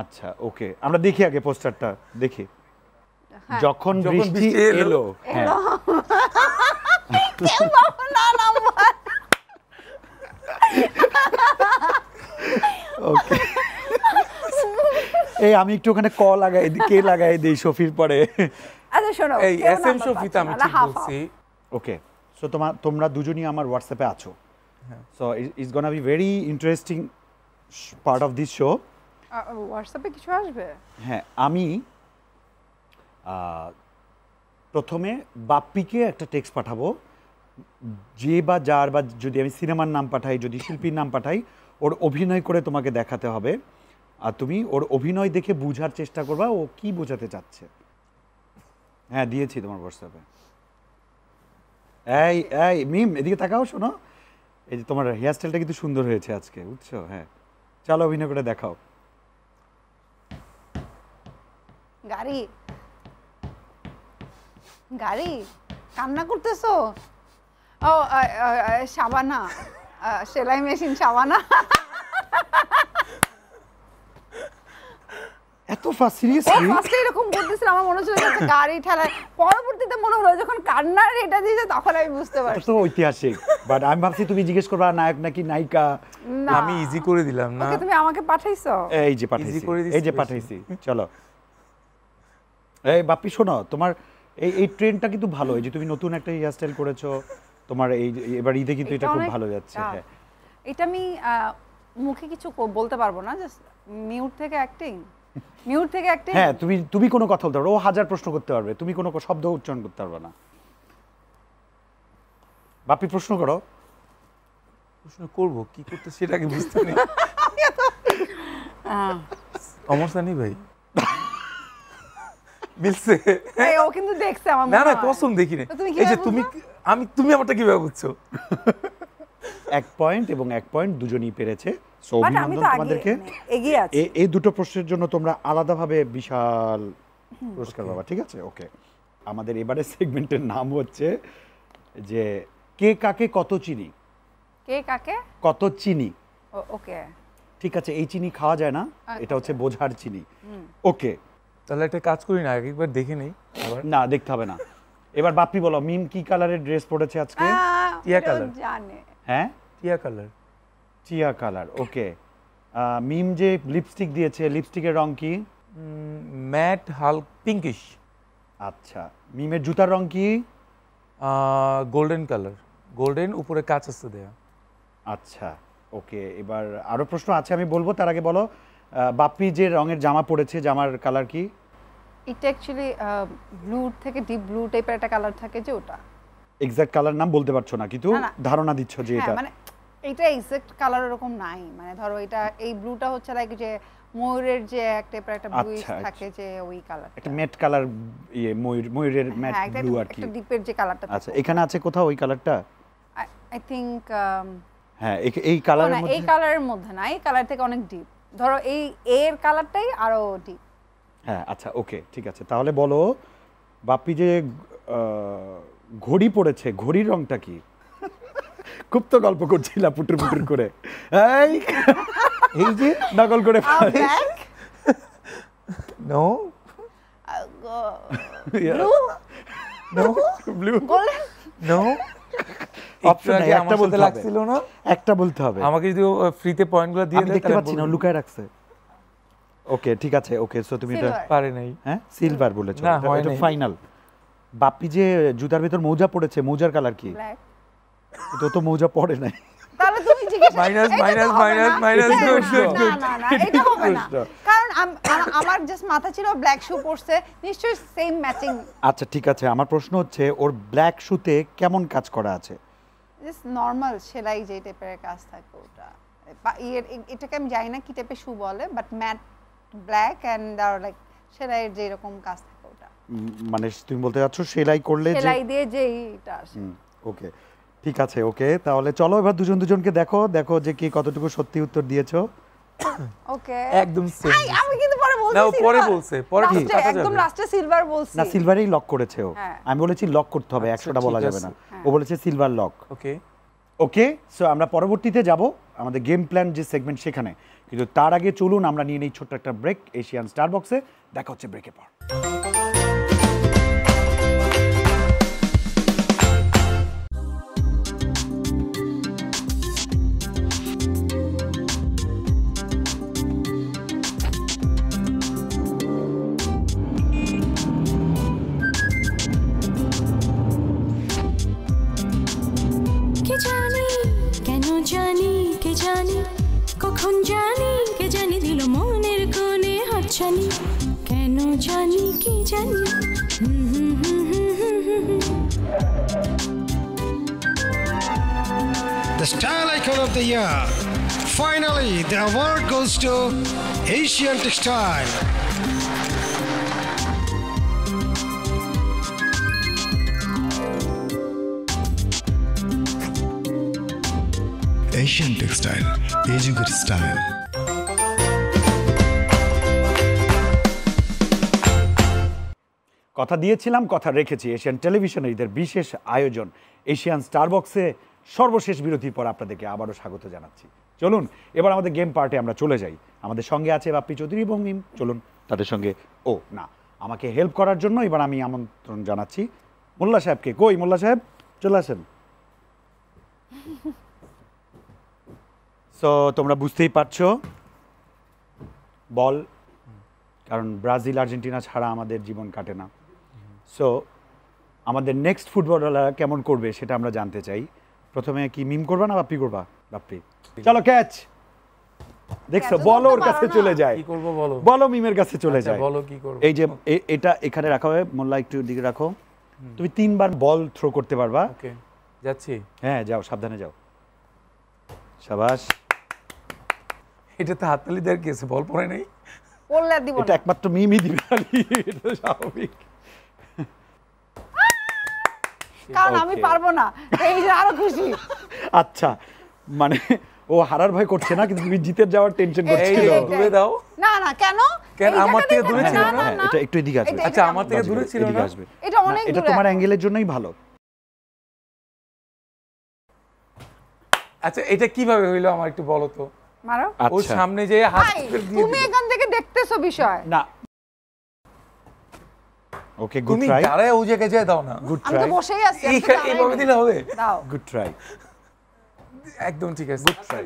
আচ্ছা ওকে আমরা দেখি আগে পোস্টারটা দেখি হ্যাঁ। যখন বৃষ্টি এলো হ্যাঁ এই আমি একটু ওখানে ক লাগাই কে লাগাই দেই সফির পরে আচ্ছা শোনো এই এস এম সফিতা আমি ঠিক বলছি ওকে সো তোমার তোমরা দুজনই আমার হোয়াটসঅ্যাপে আছো so it's gonna be very interesting part of this show হোয়াটসঅ্যাপে কিছু আসবে হ্যাঁ আমি প্রথমে বাপ্পিকে একটা টেক্সট পাঠাবো যে বা যার বা যদি আমি সিনেমার নাম পাঠাই যদি শিল্পীর নাম পাঠাই ওর অভিনয় করে তোমাকে দেখাতে হবে আর তুমি ওর অভিনয় দেখে বুঝার চেষ্টা করবা ও কি বোঝাতে চাচ্ছে হ্যাঁ দিয়েছি তোমার হোয়াটসঅ্যাপে এই এই মিম এদিকে তাকাও শোনো এই যে তোমার হেয়ারস্টাইলটা কিন্তু সুন্দর হয়েছে আজকে বুঝছো হ্যাঁ চলো অভিনয় করে দেখাও গাড়ি গাড়ি কান্না করতেছো ও সাবানা সেলাই মেশিন সাবানা এত এরকম আমার মনে গাড়ি পরবর্তীতে মনে হলো যখন কান্নার এটা দিয়েছে তখন আমি বুঝতে পারছি ঐতিহাসিক বাট আমি ভাবছি তুমি জিজ্ঞেস করবা নায়ক নাকি নায়িকা আমি ইজি করে দিলাম না তুমি আমাকে পাঠাইছো এই যে পাঠাইছি এই যে পাঠাইছি চলো এই বাপ্পি শোনো তোমার এই এই ট্রেনটা কিন্তু ভালো যে তুমি নতুন একটা হেয়ারস্টাইল করেছো তোমার এই এবার ঈদে কিন্তু এটা খুব ভালো যাচ্ছে হ্যাঁ এটা আমি মুখে কিছু বলতে পারবো না জাস্ট মিউট থেকে অ্যাক্টিং মিউট থেকে অ্যাক্টিং হ্যাঁ তুমি তুমি কোনো কথা বলতে পারবে ও হাজার প্রশ্ন করতে পারবে তুমি কোনো শব্দ উচ্চারণ করতে পারবে না বাপি প্রশ্ন করো প্রশ্ন করব কি করতে কি বুঝতে নেই সমস্যা নেই ভাই মিলছে ও কিন্তু দেখছে আমার না না কসম দেখিনি এই যে তুমি আমি তুমি আমারটা কিভাবে বুঝছো এক পয়েন্ট এবং এক পয়েন্ট দুজনেই পেরেছে সো অভিনন্দন তোমাদেরকে মানে এগিয়ে আছে এই দুটো প্রশ্নের জন্য তোমরা আলাদাভাবে বিশাল পুরস্কার পাবা ঠিক আছে ওকে আমাদের এবারে সেগমেন্টের নাম হচ্ছে যে কে কাকে কত চিনি কে কাকে কত চিনি ওকে ঠিক আছে এই চিনি খাওয়া যায় না এটা আচ্ছা। হচ্ছে বোঝার চিনি ওকে তাহলে একটা কাজ করি না একবার দেখে নেই না দেখতে হবে না এবার বাপি বলো মিম কি কালারের ড্রেস পরেছে আজকে টিয়া কালার জানে হ্যাঁ টিয়া কালার টিয়া কালার ওকে মিম যে লিপস্টিক দিয়েছে লিপস্টিকের রং কি ম্যাট হাল পিঙ্কিশ আচ্ছা মিমের জুতার রং কি গোল্ডেন কালার গোল্ডেন উপরে কাঁচ আছে দেয়া আচ্ছা ওকে এবার আরও প্রশ্ন আছে আমি বলবো তার আগে বলো বাপ্পি যে রঙের জামা পরেছে জামার কালার কি এটা অ্যাকচুয়ালি ব্লু থেকে ডিপ ব্লু টাইপের একটা কালার থাকে যে ওটা এক্স্যাক্ট কালার নাম বলতে পারছো না কিন্তু ধারণা দিচ্ছ যে হ্যাঁ, এটা মানে এটা এক্স্যাক্ট কালার এরকম নাই মানে ধরো এটা এই ব্লুটা হচ্ছে লাইক যে ময়ূরের যে এক টাইপের একটা ব্লুইশ আচ্ছা, আচ্ছা। থাকে যে ওই কালার একটা ম্যাট কালার ইয়ে ময়ূর ময়ূরের ম্যাট ব্লু আর কি একটা ডিপের যে কালারটা আচ্ছা এখানে আছে কোথাও ওই কালারটা আই থিংক হ্যাঁ এই কালারের মধ্যে এই কালারের মধ্যে না এই কালার থেকে অনেক ডিপ ধরো এই এর কালারটাই আরো ডিপ হ্যাঁ আচ্ছা ওকে ঠিক আছে তাহলে বলো বাপি যে ঘড়ি পড়েছে ঘড়ির রংটা কি খুব তো গল্প করছিলা পুটুর পুটুর করে এই এই যে নকল করে no blue no blue no option নাই একটা বলতে লাগছিল না একটা বলতে হবে আমাকে যদি ফ্রিতে পয়েন্টগুলো দিয়ে দেয় দেখতে পাচ্ছি না লুকায় রাখছে ওকে ঠিক আছে ওকে সো তুমি এটা পারে নাই হ্যাঁ সিলভার বলেছো এটা ফাইনাল বাপ্পি যে জুতার ভিতর মৌজা পড়েছে মোজার কালার কি এটা তো মৌজা পড়ে নাই minus minus minus minus good good good এটা হবে না কারণ আমার জাস্ট মাথা ছিল ব্ল্যাক শু পরছে নিশ্চয়ই সেম ম্যাচিং আচ্ছা ঠিক আছে আমার প্রশ্ন হচ্ছে ওর ব্ল্যাক শুতে কেমন কাজ করা আছে জাস্ট নরমাল সেলাই যে টাইপের কাজ থাকে ওটা এটাকে আমি জানি না কি টাইপের শু বলে বাট ম্যাট ব্ল্যাক অ্যান্ড আর লাইক সেলাইয়ের যে রকম কাজ থাকে ওটা মানে তুমি বলতে চাচ্ছ সেলাই করলে সেলাই দিয়ে যেই এটা আসে ওকে ঠিক আছে ওকে তাহলে চলো এবার দুজন দুজনকে দেখো দেখো যে কে কতটুকু সত্যি উত্তর দিয়েছো ওকে একদম সেম আমি কিন্তু পরে বলছি না পরে বলছে পরে ঠিক আছে আচ্ছা, একদম লাস্টে আচ্ছা। সিলভার বলছি না সিলভারই লক করেছে ও হ্যাঁ। আমি বলেছি লক করতে হবে আচ্ছা, টা বলা যাবে না হ্যাঁ। ও বলেছে silver lock okay okay so আমরা পরবর্তীতে যাব আমাদের গেম প্ল্যান যে সেগমেন্ট সেখানে কিন্তু তার আগে চলুন আমরা নিয়ে নিই ছোট্ট একটা ব্রেক এশিয়ান স্টার বক্সে দেখা হচ্ছে ব্রেকে পর the year. Finally, the award goes to Asian Textile. Asian Textile, Asian যুগের স্টাইল কথা দিয়েছিলাম কথা রেখেছি এশিয়ান টেলিভিশনে ঈদের বিশেষ আয়োজন এশিয়ান স্টারবক্সে সর্বশেষ বিরতির পর আপনাদেরকে আবারও স্বাগত জানাচ্ছি চলুন এবার আমাদের গেম পার্টে আমরা চলে যাই আমাদের সঙ্গে আছে বাপ্পি চৌধুরী এবং মিম চলুন তাদের সঙ্গে ও না আমাকে হেল্প করার জন্য এবার আমি আমন্ত্রণ জানাচ্ছি মোল্লা সাহেবকে কই মোল্লা সাহেব চলে আসেন সো তোমরা বুঝতেই পারছো বল কারণ ব্রাজিল আর্জেন্টিনা ছাড়া আমাদের জীবন কাটে না সো আমাদের নেক্সট ফুটবলাররা কেমন করবে সেটা আমরা জানতে চাই প্রথমে কি মিম করবা না বাপ্পি করবা বাপ্পি চলো ক্যাচ দেখছো বলো ওর কাছে চলে যায় কি করব বলো বলো মিমের কাছে চলে যায় বলো কি করব এই যে এটা এখানে রাখা হয় মোল্লা একটু দিকে রাখো তুমি তিনবার বল থ্রো করতে পারবা ওকে যাচ্ছি হ্যাঁ যাও সাবধানে যাও সাবাস এটা তো হাততালি দেওয়ার কি আছে বল পড়ে নাই বললে দিব এটা একমাত্র মিমই দিবে এটা স্বাভাবিক কারণ আমি পারবো না এই যে আরো খুশি আচ্ছা মানে ও হারার ভয় করছে না কিন্তু তুমি জিতের যাওয়ার টেনশন করছো দূরে দাও না না কেন কেন আমার থেকে দূরে ছিল হ্যাঁ, না এটা একটু এদিকে আসবে আচ্ছা আমার থেকে দূরে ছিল না এটা অনেক এটা তোমার অ্যাঙ্গেলের জন্যই ভালো আচ্ছা এটা কিভাবে হইলো আমার একটু বলো তো মারো আচ্ছা। সামনে যে হাত তুমি এখান থেকে দেখতেছো বিষয় না ওকে গুড ট্রাই তুমি দাঁড়ায় ওই দাও না গুড ট্রাই আমি তো বসেই আছি এইখানে দিলে হবে দাও গুড ট্রাই একদম ঠিক আছে গুড ট্রাই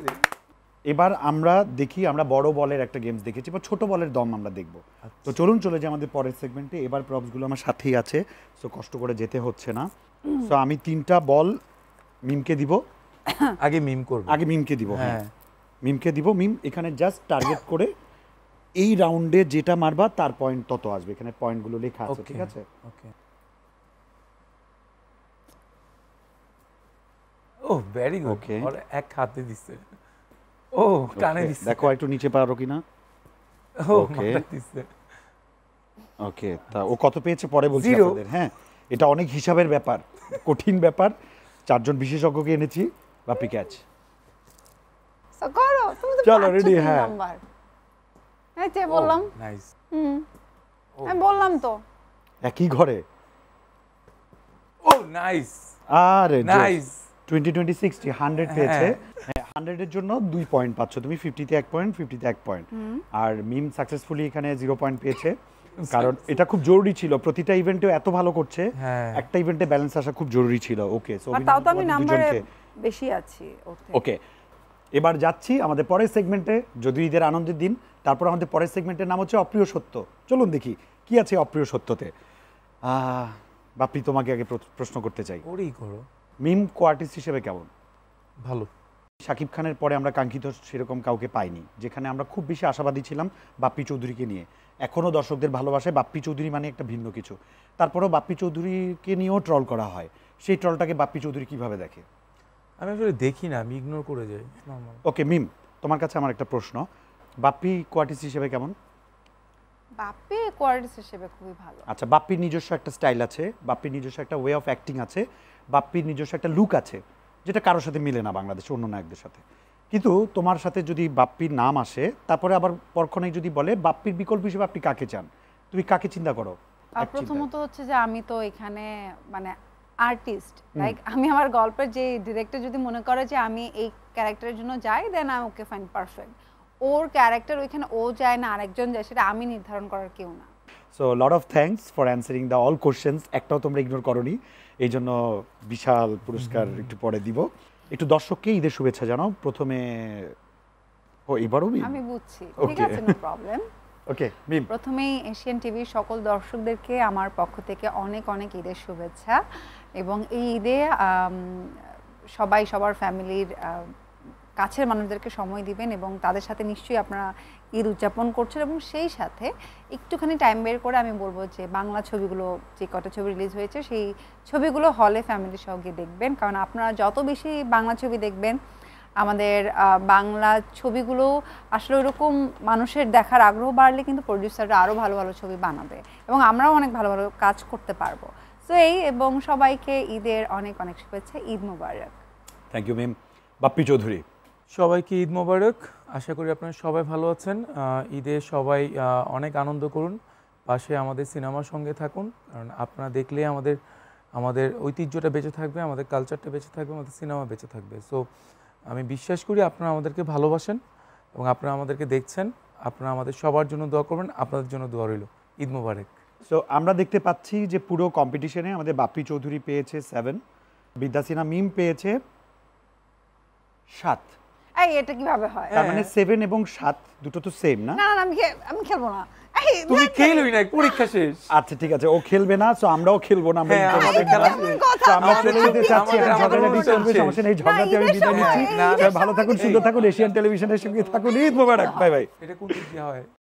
এবার আমরা দেখি আমরা বড় বলের একটা গেমস দেখেছি বা ছোট বলের দম আমরা দেখব আচ্ছা। তো চলুন চলে যাই আমাদের পরের সেগমেন্টে এবার প্রপসগুলো আমার সাথেই আছে সো কষ্ট করে যেতে হচ্ছে না সো আমি তিনটা বল মিমকে দিব আগে মিম করব আগে মিমকে দিব হ্যাঁ মিমকে হ্যাঁ। দিব মিম এখানে জাস্ট টার্গেট করে এই রাউন্ডে যেটা মারবা তার পয়েন্ট তত আসবে এখানে পয়েন্টগুলো লেখা আছে ঠিক আছে ওকে ও ভেরি গুড ওকে আর এক হাতে দিছে ও oh, কানে দিছে দেখো একটু নিচে পারো কিনা ওকে দিছে ওকে তা ও কত পেয়েছে পরে বলছি আপনাদের হ্যাঁ এটা অনেক হিসাবের ব্যাপার কঠিন ব্যাপার চারজন বিশেষজ্ঞকে এনেছি বাপি ক্যাচ তুমি তো চলো রেডি হ্যাঁ নাম্বার এই যে বললাম নাইস হুম আমি বললাম তো একই ঘরে ও নাইস আরে নাইস 20 60 100 পেয়েছে 100 হ্যাঁ, এর জন্য 2 পয়েন্ট পাচ্ছ তুমি 50 তে 1 পয়েন্ট 50 তে 1 পয়েন্ট আর মিম সাকসেসফুলি এখানে 0 পয়েন্ট পেয়েছে কারণ এটা খুব জরুরি ছিল প্রতিটা ইভেন্টে এত ভালো করছে হ্যাঁ। একটা ইভেন্টে ব্যালেন্স আসা খুব জরুরি ছিল ওকে সো আমি নম্বরে বেশি আছি ওকে এবার যাচ্ছি আমাদের পরের সেগমেন্টে যদিও ঈদের আনন্দের দিন তারপর আমাদের পরের সেগমেন্টের নাম হচ্ছে অপ্রিয় সত্য চলুন দেখি কি আছে অপ্রিয় সত্যতে বাপি তোমাকে আগে প্রশ্ন করতে চাই করি করো মিম কোয়ার্টিস্ট হিসেবে কেমন ভালো শাকিব খানের পরে আমরা কাঙ্ক্ষিত সেরকম কাউকে পাইনি যেখানে আমরা খুব বেশি আশাবাদী ছিলাম বাপ্পি চৌধুরীকে নিয়ে এখনও দর্শকদের ভালোবাসায় বাপ্পি চৌধুরী মানে একটা ভিন্ন কিছু তারপরেও বাপ্পি চৌধুরীকে নিয়েও ট্রল করা হয় সেই ট্রলটাকে বাপ্পি চৌধুরী কীভাবে দেখে আমি আসলে দেখি না আমি ইগনোর করে যাই ওকে মিম তোমার কাছে আমার একটা প্রশ্ন বাপ্পি কোয়ার্টিস হিসেবে কেমন বাপ্পি কোয়ার্টিস হিসেবে খুবই ভালো আচ্ছা বাপ্পির নিজস্ব একটা স্টাইল আছে বাপ্পির নিজস্ব একটা ওয়ে অফ অ্যাক্টিং আছে বাপ্পির নিজস্ব একটা লুক আছে যেটা কারোর সাথে মিলে না বাংলাদেশে অন্য নায়কদের সাথে কিন্তু তোমার সাথে যদি বাপ্পির নাম আসে তারপরে আবার পরক্ষণে যদি বলে বাপ্পির বিকল্প হিসেবে আপনি কাকে চান তুমি কাকে চিন্তা করো প্রথমত হচ্ছে যে আমি তো এখানে মানে আর্টিস্ট লাইক আমি আমার গল্পের যে ডিরেক্টর যদি মনে করে যে আমি এই ক্যারেক্টারের জন্য যাই then I okay fine perfect ওর ক্যারেক্টার ওইখানে ও যায় না আরেকজন যায় সেটা আমি নির্ধারণ করার কেউ না so lot of thanks for answering the all questions একটাও তোমরা ইগনোর করনি এই জন্য বিশাল পুরস্কার একটু পরে দিব একটু দর্শককে ঈদের শুভেচ্ছা জানাও প্রথমে ও এবারও আমি বুঝছি ঠিক আছে নো প্রবলেম প্রথমেই এশিয়ান টিভির সকল দর্শকদেরকে আমার পক্ষ থেকে অনেক অনেক ঈদের শুভেচ্ছা এবং এই ঈদে সবাই সবার ফ্যামিলির কাছের মানুষদেরকে সময় দিবেন এবং তাদের সাথে নিশ্চয়ই আপনারা ঈদ উদযাপন করছেন এবং সেই সাথে একটুখানি টাইম বের করে আমি বলবো যে বাংলা ছবিগুলো যে কটা ছবি রিলিজ হয়েছে সেই ছবিগুলো হলে ফ্যামিলির সঙ্গে দেখবেন কারণ আপনারা যত বেশি বাংলা ছবি দেখবেন আমাদের বাংলা ছবিগুলো আসলে ওরকম মানুষের দেখার আগ্রহ বাড়লে কিন্তু প্রডিউসাররা আরও ভালো ভালো ছবি বানাবে এবং আমরাও অনেক ভালো ভালো কাজ করতে পারবো সো এই এবং সবাইকে ঈদের অনেক অনেক শুভেচ্ছা Eid Mubarak thank you ma'am Bappi Chowdhury সবাইকে ঈদ মোবারক আশা করি আপনারা সবাই ভালো আছেন ঈদে সবাই অনেক আনন্দ করুন পাশে আমাদের সিনেমার সঙ্গে থাকুন কারণ আপনারা দেখলে আমাদের আমাদের ঐতিহ্যটা বেঁচে থাকবে আমাদের কালচারটা বেঁচে থাকবে আমাদের সিনেমা বেঁচে থাকবে সো আমি বিশ্বাস করি আপনারা আমাদেরকে ভালোবাসেন এবং আপনারা আমাদেরকে দেখছেন আপনারা আমাদের সবার জন্য দোয়া করবেন আপনাদের জন্য দোয়া রইল ঈদ মুবারক সো আমরা দেখতে পাচ্ছি যে পুরো কম্পিটিশনে আমাদের বাপ্পি চৌধুরী পেয়েছে সেভেন বিদ্যাসিনা মিম পেয়েছে সাত এটা কিভাবে হয় তার মানে এবং দুটো তো সেম না না আমি আমি খেলবো না আচ্ছা ঠিক আছে ও খেলবে না আমরাও খেলবো না আমি হ্যাঁ, ভালো থাকুন সুন্দর থাকুন এশিয়ান টেলিভিশনের সঙ্গে থাকুন ঈদ মোবারক বাই বাই এটা কোন হয়